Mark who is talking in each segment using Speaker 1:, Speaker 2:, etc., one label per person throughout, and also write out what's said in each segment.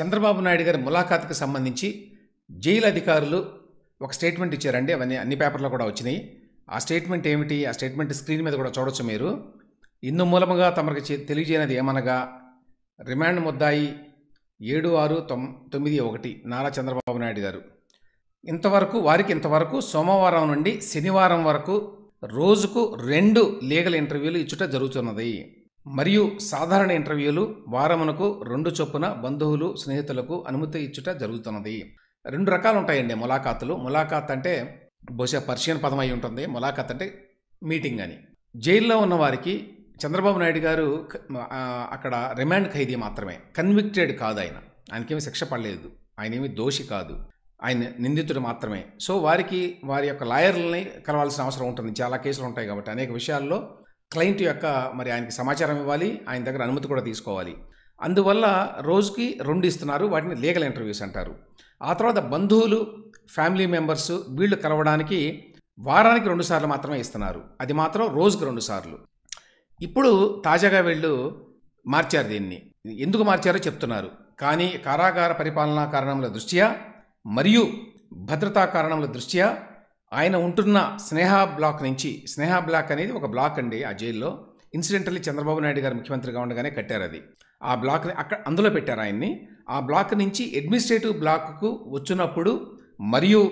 Speaker 1: చంద్రబాబు నాయుడు గారి ములాఖాత్కి సంబంధించి జైలు అధికారులు ఒక స్టేట్మెంట్ ఇచ్చారండి అవన్నీ అన్ని పేపర్లో కూడా వచ్చినాయి ఆ స్టేట్మెంట్ ఏమిటి ఆ స్టేట్మెంట్ స్క్రీన్ మీద కూడా చూడొచ్చు మీరు ఇందు మూలముగా తమకు తెలియజేయనది ఏమనగా రిమాండ్ ముద్దాయి ఏడు ఆరు తొమ్ తొమ్మిది ఒకటి నారా చంద్రబాబు నాయుడు గారు ఇంతవరకు వారికి ఇంతవరకు సోమవారం నుండి శనివారం వరకు రోజుకు రెండు లీగల్ ఇంటర్వ్యూలు ఇచ్చుట జరుగుతున్నది మరియు సాధారణ ఇంటర్వ్యూలు వారమునకు రెండు చొప్పున బంధువులు స్నేహితులకు అనుమతి ఇచ్చుట జరుగుతున్నది రెండు రకాలు ఉంటాయండి ములాఖాతులు ములాఖాత్ అంటే బహుశా పర్షియన్ పదం అయి ఉంటుంది ములాఖాత్ అంటే మీటింగ్ అని జైల్లో ఉన్న వారికి చంద్రబాబు నాయుడు గారు అక్కడ రిమాండ్ ఖైదీ మాత్రమే కన్విక్టెడ్ కాదు ఆయన ఆయనకేమి శిక్ష పడలేదు ఆయన ఏమి దోషి కాదు ఆయన నిందితుడు మాత్రమే సో వారికి వారి యొక్క లాయర్లని కలవాల్సిన అవసరం ఉంటుంది చాలా కేసులు ఉంటాయి కాబట్టి అనేక విషయాల్లో క్లయింట్ యొక్క మరి ఆయనకి సమాచారం ఇవ్వాలి ఆయన దగ్గర అనుమతి కూడా తీసుకోవాలి అందువల్ల రోజుకి రెండు ఇస్తున్నారు వాటిని లీగల్ ఇంటర్వ్యూస్ అంటారు ఆ తర్వాత బంధువులు ఫ్యామిలీ మెంబర్స్ వీళ్ళు కలవడానికి వారానికి రెండుసార్లు మాత్రమే ఇస్తున్నారు అది మాత్రం రోజుకి రెండుసార్లు ఇప్పుడు తాజాగా వీళ్ళు మార్చారు దీన్ని ఎందుకు మార్చారో చెప్తున్నారు కానీ కారాగార పరిపాలనా కారణముల దృష్ట్యా మరియు భద్రతా కారణముల దృష్ట్యా ఆయన ఉంటున్న స్నేహ బ్లాక్ నుంచి స్నేహ బ్లాక్ అనేది ఒక బ్లాక్ అండి ఆ జైల్లో ఇన్సిడెంటల్లీ చంద్రబాబు నాయుడు గారు ముఖ్యమంత్రిగా ఉండగానే కట్టారు అది ఆ బ్లాక్ అక్కడ అందులో పెట్టారు ఆయన్ని ఆ బ్లాక్ నుంచి అడ్మినిస్ట్రేటివ్ బ్లాక్కు వచ్చినప్పుడు మరియు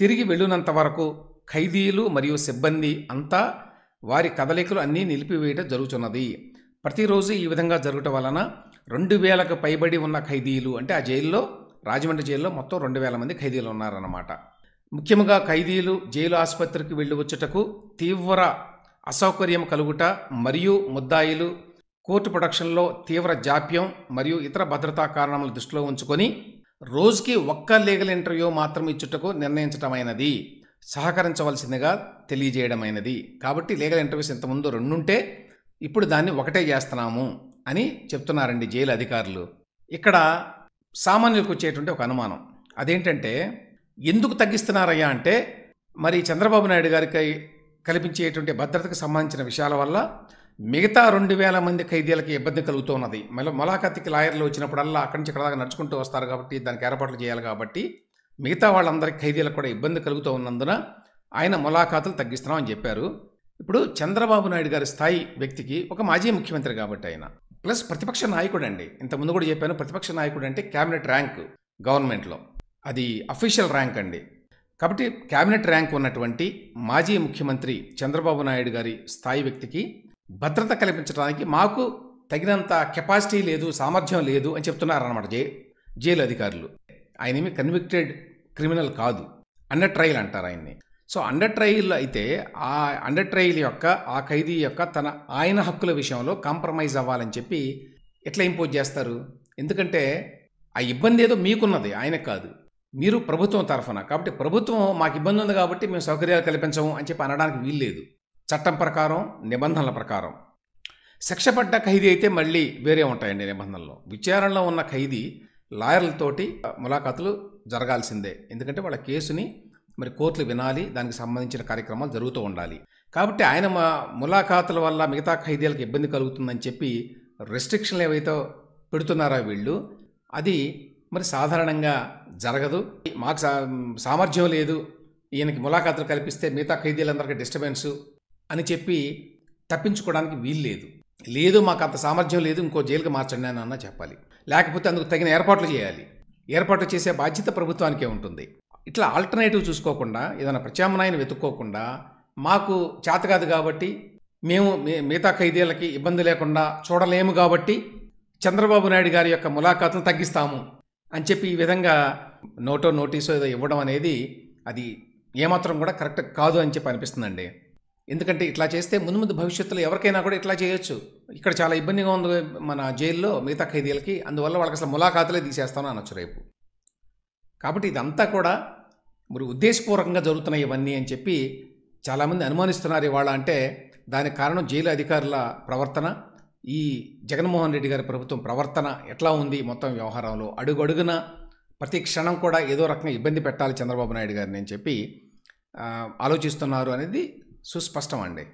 Speaker 1: తిరిగి వెళ్ళినంత వరకు ఖైదీలు మరియు సిబ్బంది అంతా వారి కదలికలు అన్నీ నిలిపివేయడం జరుగుతున్నది ప్రతిరోజు ఈ విధంగా జరగటం వలన రెండు వేలకు పైబడి ఉన్న ఖైదీలు అంటే ఆ జైల్లో రాజమండ్రి జైల్లో మొత్తం రెండు వేల మంది ఖైదీలు ఉన్నారన్నమాట ముఖ్యంగా ఖైదీలు జైలు ఆసుపత్రికి వెళ్ళి వచ్చుటకు తీవ్ర అసౌకర్యం కలుగుట మరియు ముద్దాయిలు కోర్టు ప్రొడక్షన్లో తీవ్ర జాప్యం మరియు ఇతర భద్రతా కారణములు దృష్టిలో ఉంచుకొని రోజుకి ఒక్క లీగల్ ఇంటర్వ్యూ మాత్రం ఇచ్చుటకు నిర్ణయించటమైనది సహకరించవలసిందిగా తెలియజేయడమైనది కాబట్టి లీగల్ ఇంటర్వ్యూస్ ఇంతకుముందు రెండుంటే ఇప్పుడు దాన్ని ఒకటే చేస్తున్నాము అని చెప్తున్నారండి జైలు అధికారులు ఇక్కడ సామాన్యులకు వచ్చేటువంటి ఒక అనుమానం అదేంటంటే ఎందుకు తగ్గిస్తున్నారయ్యా అంటే మరి చంద్రబాబు నాయుడు గారికి కల్పించేటువంటి భద్రతకు సంబంధించిన విషయాల వల్ల మిగతా రెండు వేల మంది ఖైదీలకు ఇబ్బంది కలుగుతున్నది మళ్ళీ మొలాఖత్తికి లాయర్లు వచ్చినప్పుడల్లా అక్కడి నుంచి ఇక్కడ నడుచుకుంటూ వస్తారు కాబట్టి దానికి ఏర్పాట్లు చేయాలి కాబట్టి మిగతా వాళ్ళందరికీ ఖైదీలకు కూడా ఇబ్బంది కలుగుతూ ఉన్నందున ఆయన ములాఖాతులు తగ్గిస్తున్నామని చెప్పారు ఇప్పుడు చంద్రబాబు నాయుడు గారి స్థాయి వ్యక్తికి ఒక మాజీ ముఖ్యమంత్రి కాబట్టి ఆయన ప్లస్ ప్రతిపక్ష నాయకుడు అండి ఇంతకుముందు కూడా చెప్పాను ప్రతిపక్ష నాయకుడు అంటే క్యాబినెట్ ర్యాంక్ గవర్నమెంట్లో అది అఫీషియల్ ర్యాంక్ అండి కాబట్టి క్యాబినెట్ ర్యాంక్ ఉన్నటువంటి మాజీ ముఖ్యమంత్రి చంద్రబాబు నాయుడు గారి స్థాయి వ్యక్తికి భద్రత కల్పించడానికి మాకు తగినంత కెపాసిటీ లేదు సామర్థ్యం లేదు అని చెప్తున్నారన్నమాట జై జైలు అధికారులు ఆయన ఏమి కన్విక్టెడ్ క్రిమినల్ కాదు అండర్ ట్రయల్ అంటారు ఆయన్ని సో అండర్ ట్రయల్ అయితే ఆ అండర్ ట్రయల్ యొక్క ఆ ఖైదీ యొక్క తన ఆయన హక్కుల విషయంలో కాంప్రమైజ్ అవ్వాలని చెప్పి ఎట్లా ఇంపోజ్ చేస్తారు ఎందుకంటే ఆ ఇబ్బంది ఏదో మీకున్నది ఆయనకు కాదు మీరు ప్రభుత్వం తరఫున కాబట్టి ప్రభుత్వం మాకు ఇబ్బంది ఉంది కాబట్టి మేము సౌకర్యాలు కల్పించము అని చెప్పి అనడానికి వీల్లేదు చట్టం ప్రకారం నిబంధనల ప్రకారం శిక్ష పడ్డ ఖైదీ అయితే మళ్ళీ వేరే ఉంటాయండి నిబంధనలు విచారణలో ఉన్న ఖైదీ లాయర్లతోటి ములాఖాతులు జరగాల్సిందే ఎందుకంటే వాళ్ళ కేసుని మరి కోర్టులు వినాలి దానికి సంబంధించిన కార్యక్రమాలు జరుగుతూ ఉండాలి కాబట్టి ఆయన మా ములాఖాతుల వల్ల మిగతా ఖైదీలకు ఇబ్బంది కలుగుతుందని చెప్పి రెస్ట్రిక్షన్లు ఏవైతే పెడుతున్నారో వీళ్ళు అది మరి సాధారణంగా జరగదు మాకు సామర్థ్యం లేదు ఈయనకి ములాఖాతులు కల్పిస్తే మిగతా ఖైదీలందరికీ డిస్టర్బెన్స్ అని చెప్పి తప్పించుకోవడానికి వీలు లేదు లేదు మాకు అంత సామర్థ్యం లేదు ఇంకో జైలుకి మార్చండి అని అన్న చెప్పాలి లేకపోతే అందుకు తగిన ఏర్పాట్లు చేయాలి ఏర్పాట్లు చేసే బాధ్యత ప్రభుత్వానికే ఉంటుంది ఇట్లా ఆల్టర్నేటివ్ చూసుకోకుండా ఏదైనా ప్రత్యామ్నాయాన్ని వెతుక్కోకుండా మాకు చేత కాదు కాబట్టి మేము మిగతా ఖైదీలకి ఇబ్బంది లేకుండా చూడలేము కాబట్టి చంద్రబాబు నాయుడు గారి యొక్క ములాఖాతును తగ్గిస్తాము అని చెప్పి ఈ విధంగా నోటో నోటీసో ఏదో ఇవ్వడం అనేది అది ఏమాత్రం కూడా కరెక్ట్ కాదు అని చెప్పి అనిపిస్తుందండి ఎందుకంటే ఇట్లా చేస్తే ముందు ముందు భవిష్యత్తులో ఎవరికైనా కూడా ఇట్లా చేయొచ్చు ఇక్కడ చాలా ఇబ్బందిగా ఉంది మన జైల్లో మిగతా ఖైదీలకి అందువల్ల వాళ్ళకి అసలు ములాఖాతులే తీసేస్తాను అనొచ్చు రేపు కాబట్టి ఇదంతా కూడా మరి ఉద్దేశపూర్వకంగా జరుగుతున్నాయి ఇవన్నీ అని చెప్పి చాలామంది అనుమానిస్తున్నారు ఇవాళ అంటే దానికి కారణం జైలు అధికారుల ప్రవర్తన ఈ జగన్మోహన్ రెడ్డి గారి ప్రభుత్వం ప్రవర్తన ఎట్లా ఉంది మొత్తం వ్యవహారంలో అడుగడుగున ప్రతి క్షణం కూడా ఏదో రకంగా ఇబ్బంది పెట్టాలి చంద్రబాబు నాయుడు గారిని అని చెప్పి ఆలోచిస్తున్నారు అనేది సుస్పష్టం అండి